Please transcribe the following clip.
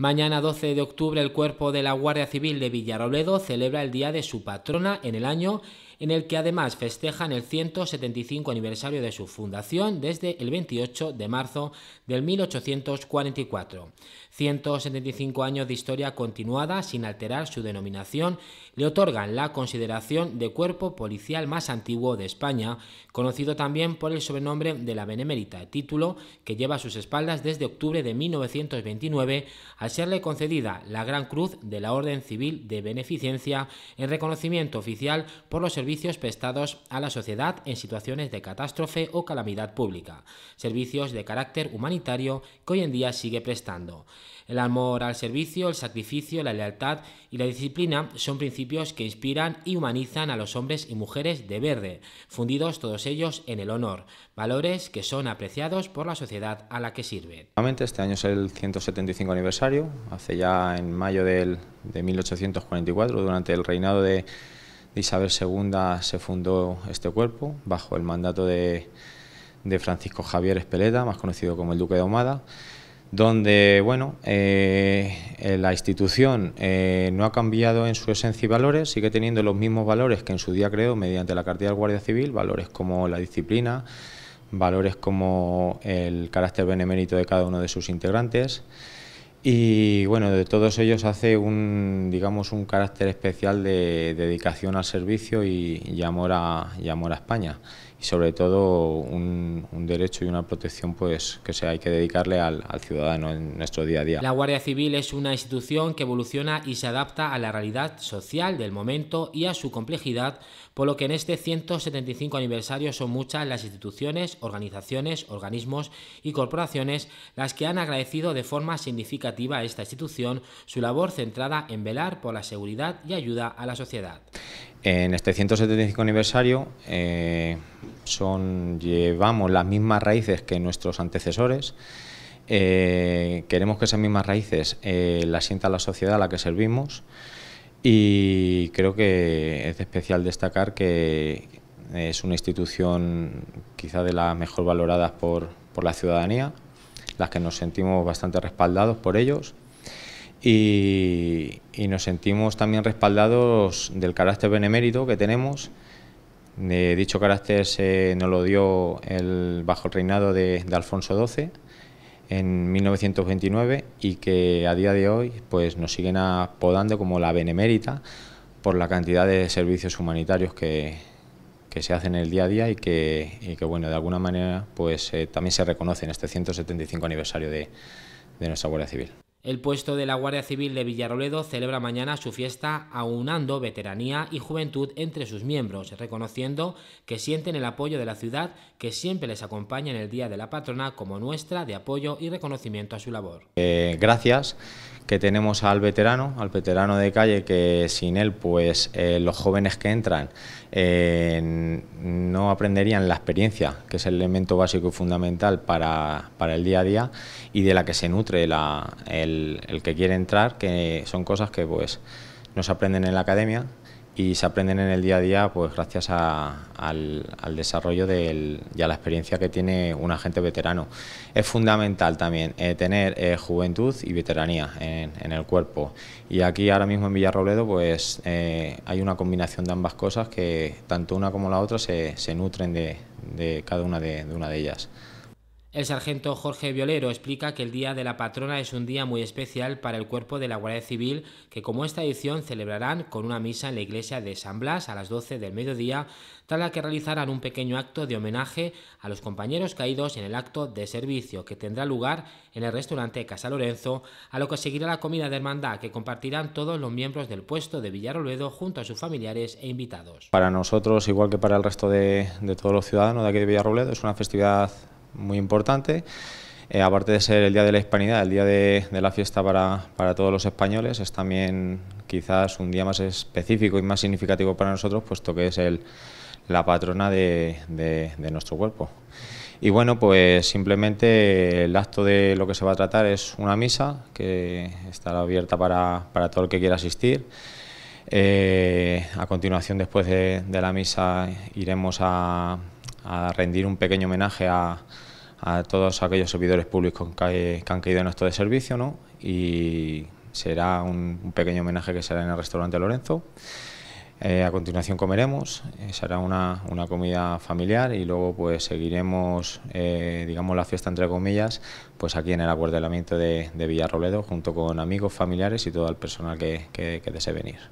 Mañana 12 de octubre el cuerpo de la Guardia Civil de Villarrobledo celebra el día de su patrona en el año en el que además festejan el 175 aniversario de su fundación desde el 28 de marzo del 1844. 175 años de historia continuada sin alterar su denominación le otorgan la consideración de cuerpo policial más antiguo de España, conocido también por el sobrenombre de la Benemérita, título que lleva a sus espaldas desde octubre de 1929 al serle concedida la Gran Cruz de la Orden Civil de Beneficencia en reconocimiento oficial por los servicios prestados a la sociedad en situaciones de catástrofe o calamidad pública, servicios de carácter humanitario que hoy en día sigue prestando. El amor al servicio, el sacrificio, la lealtad y la disciplina son principios que inspiran y humanizan a los hombres y mujeres de verde, fundidos todos ellos en el honor, valores que son apreciados por la sociedad a la que sirven. Este año es el 175 aniversario, hace ya en mayo de 1844, durante el reinado de, Isabel II se fundó este cuerpo bajo el mandato de, Francisco Javier Espeleta, más conocido como el Duque de Ahumada, donde bueno, eh, la institución eh, no ha cambiado en su esencia y valores, sigue teniendo los mismos valores que en su día creó mediante la cartilla del Guardia Civil, valores como la disciplina, valores como el carácter benemérito de cada uno de sus integrantes. Y bueno, de todos ellos hace un, digamos, un carácter especial de dedicación al servicio y, y amor, a, y amor a España y sobre todo un, derecho y una protección pues que se hay que dedicarle al, al, ciudadano en nuestro día a día. La Guardia Civil es una institución que evoluciona y se adapta a la realidad social del momento y a su complejidad, por lo que en este 175 aniversario son muchas las instituciones, organizaciones, organismos y corporaciones las que han agradecido de forma significativa a esta institución su labor centrada en velar por la seguridad y ayuda a la sociedad. En este 175 aniversario eh, son, llevamos las mismas raíces que nuestros antecesores. Eh, queremos que esas mismas raíces eh, las sienta la sociedad a la que servimos y creo que es especial destacar que es una institución quizá de las mejor valoradas por la ciudadanía, las que nos sentimos bastante respaldados por ellos y, nos sentimos también respaldados del carácter benemérito que tenemos. dicho carácter se nos lo dio el, bajo el reinado de, Alfonso XII en 1929 y que a día de hoy pues, nos siguen apodando como la benemérita por la cantidad de servicios humanitarios que, se hacen en el día a día y que, bueno, de alguna manera pues, eh, también se reconoce en este 175 aniversario de, de nuestra Guardia Civil. El puesto de la Guardia Civil de Villarroledo celebra mañana su fiesta aunando veteranía y juventud entre sus miembros, reconociendo que sienten el apoyo de la ciudad que siempre les acompaña en el Día de la Patrona como nuestra de apoyo y reconocimiento a su labor. Eh, gracias que tenemos al veterano, al veterano de calle, que sin él pues eh, los jóvenes que entran eh, no aprenderían la experiencia, que es el elemento básico y fundamental para, el día a día y de la que se nutre la, el, que quiere entrar, que son cosas que pues no se aprenden en la academia y se aprenden en el día a día pues gracias al, desarrollo del, y a la experiencia que tiene un agente veterano. Es fundamental también eh, tener eh, juventud y veteranía en, el cuerpo y aquí ahora mismo en Villarrobledo pues eh, hay una combinación de ambas cosas que tanto una como la otra se, nutren de, cada una de una de ellas. El sargento Jorge Violero explica que el Día de la Patrona es un día muy especial para el cuerpo de la Guardia Civil, que como esta edición celebrarán con una misa en la iglesia de San Blas a las 12 del mediodía, tras la que realizarán un pequeño acto de homenaje a los compañeros caídos en el acto de servicio que tendrá lugar en el restaurante Casa Lorenzo, a lo que seguirá la comida de hermandad que compartirán todos los miembros del puesto de Villarrobledo junto a sus familiares e invitados. Para nosotros, igual que para el resto de, de todos los ciudadanos de aquí de Villarrobledo, es una festividad muy importante. Eh, aparte de ser el Día de la Hispanidad, el día de, la fiesta para, para, todos los españoles, es también quizás un día más específico y más significativo para nosotros, puesto que es el, la patrona de, de, nuestro cuerpo. Y bueno, pues simplemente el acto de lo que se va a tratar es una misa que estará abierta para, para todo el que quiera asistir. Eh, a continuación, después de, de la misa, iremos a, a rendir un pequeño homenaje a, todos aquellos servidores públicos que, han caído en nuestro de servicio, Y será un, pequeño homenaje que será en el restaurante Lorenzo. Eh, a continuación comeremos, eh, será una, comida familiar y luego pues seguiremos, eh, digamos, la fiesta entre comillas, pues aquí en el acuartelamiento de, de Villarroledo junto con amigos, familiares y todo el personal que desee venir.